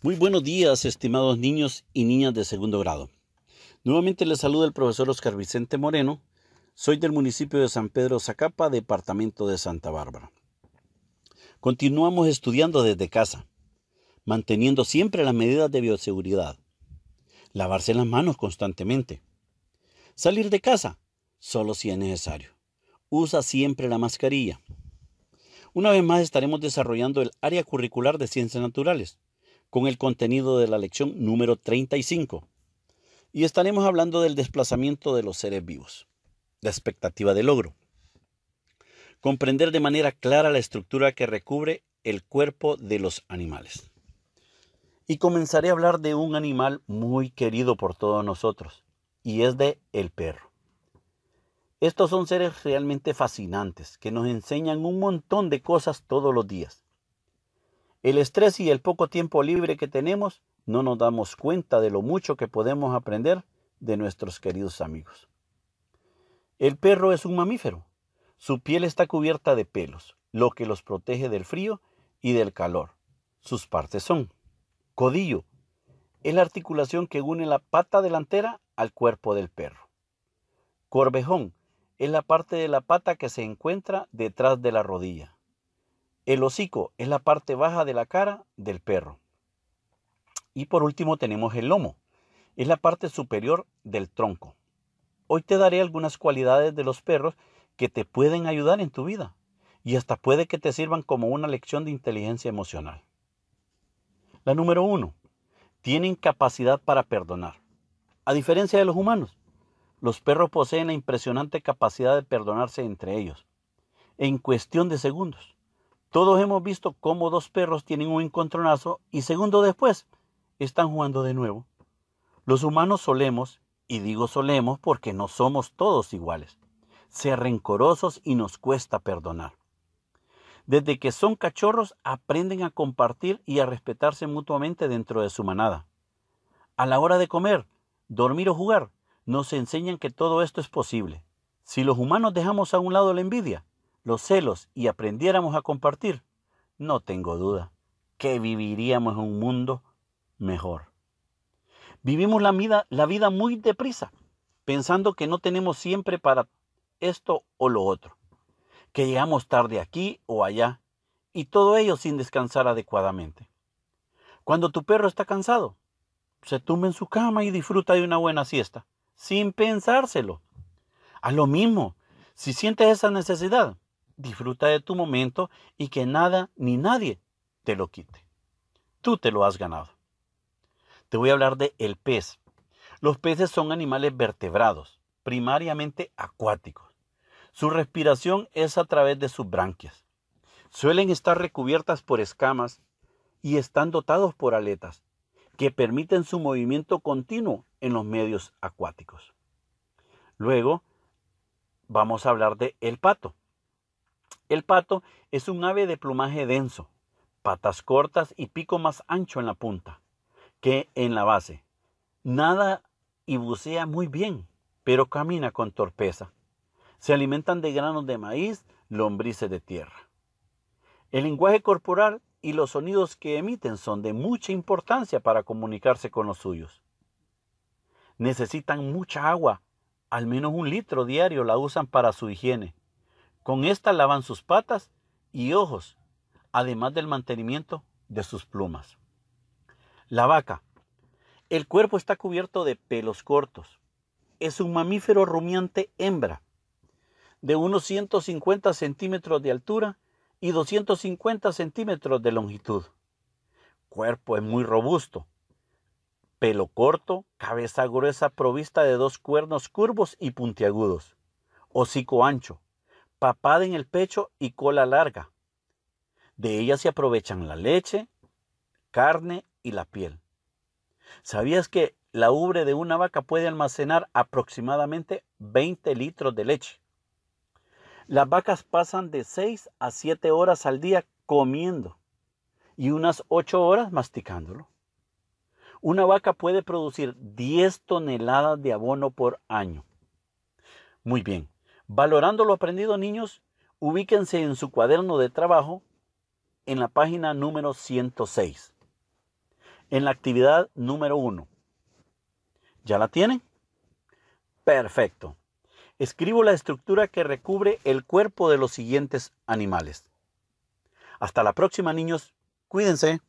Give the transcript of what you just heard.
Muy buenos días, estimados niños y niñas de segundo grado. Nuevamente les saluda el profesor Oscar Vicente Moreno. Soy del municipio de San Pedro Zacapa, departamento de Santa Bárbara. Continuamos estudiando desde casa, manteniendo siempre las medidas de bioseguridad. Lavarse las manos constantemente. Salir de casa, solo si es necesario. Usa siempre la mascarilla. Una vez más estaremos desarrollando el área curricular de ciencias naturales con el contenido de la lección número 35. Y estaremos hablando del desplazamiento de los seres vivos, la expectativa de logro. Comprender de manera clara la estructura que recubre el cuerpo de los animales. Y comenzaré a hablar de un animal muy querido por todos nosotros, y es de el perro. Estos son seres realmente fascinantes que nos enseñan un montón de cosas todos los días el estrés y el poco tiempo libre que tenemos no nos damos cuenta de lo mucho que podemos aprender de nuestros queridos amigos. El perro es un mamífero. Su piel está cubierta de pelos, lo que los protege del frío y del calor. Sus partes son codillo. Es la articulación que une la pata delantera al cuerpo del perro. Corvejón es la parte de la pata que se encuentra detrás de la rodilla. El hocico es la parte baja de la cara del perro. Y por último tenemos el lomo. Es la parte superior del tronco. Hoy te daré algunas cualidades de los perros que te pueden ayudar en tu vida y hasta puede que te sirvan como una lección de inteligencia emocional. La número uno, tienen capacidad para perdonar. A diferencia de los humanos, los perros poseen la impresionante capacidad de perdonarse entre ellos en cuestión de segundos. Todos hemos visto cómo dos perros tienen un encontronazo y segundo después están jugando de nuevo. Los humanos solemos, y digo solemos porque no somos todos iguales, ser rencorosos y nos cuesta perdonar. Desde que son cachorros aprenden a compartir y a respetarse mutuamente dentro de su manada. A la hora de comer, dormir o jugar, nos enseñan que todo esto es posible. Si los humanos dejamos a un lado la envidia, los celos y aprendiéramos a compartir, no tengo duda que viviríamos en un mundo mejor. Vivimos la vida, la vida muy deprisa, pensando que no tenemos siempre para esto o lo otro, que llegamos tarde aquí o allá, y todo ello sin descansar adecuadamente. Cuando tu perro está cansado, se tumba en su cama y disfruta de una buena siesta, sin pensárselo. A lo mismo, si sientes esa necesidad, disfruta de tu momento y que nada ni nadie te lo quite. Tú te lo has ganado. Te voy a hablar de el pez. Los peces son animales vertebrados, primariamente acuáticos. Su respiración es a través de sus branquias. Suelen estar recubiertas por escamas y están dotados por aletas que permiten su movimiento continuo en los medios acuáticos. Luego vamos a hablar de el pato. El pato es un ave de plumaje denso, patas cortas y pico más ancho en la punta que en la base. Nada y bucea muy bien, pero camina con torpeza. Se alimentan de granos de maíz, lombrices de tierra. El lenguaje corporal y los sonidos que emiten son de mucha importancia para comunicarse con los suyos. Necesitan mucha agua, al menos un litro diario la usan para su higiene. Con esta lavan sus patas y ojos, además del mantenimiento de sus plumas. La vaca. El cuerpo está cubierto de pelos cortos. Es un mamífero rumiante hembra, de unos 150 centímetros de altura y 250 centímetros de longitud. Cuerpo es muy robusto, pelo corto, cabeza gruesa provista de dos cuernos curvos y puntiagudos, hocico ancho, papada en el pecho y cola larga. De ella se aprovechan la leche, carne y la piel. ¿Sabías que la ubre de una vaca puede almacenar aproximadamente 20 litros de leche? Las vacas pasan de 6 a 7 horas al día comiendo y unas 8 horas masticándolo. Una vaca puede producir 10 toneladas de abono por año. Muy bien, Valorando lo aprendido, niños, ubíquense en su cuaderno de trabajo en la página número 106, en la actividad número 1. ¿Ya la tienen? Perfecto. Escribo la estructura que recubre el cuerpo de los siguientes animales. Hasta la próxima, niños. Cuídense.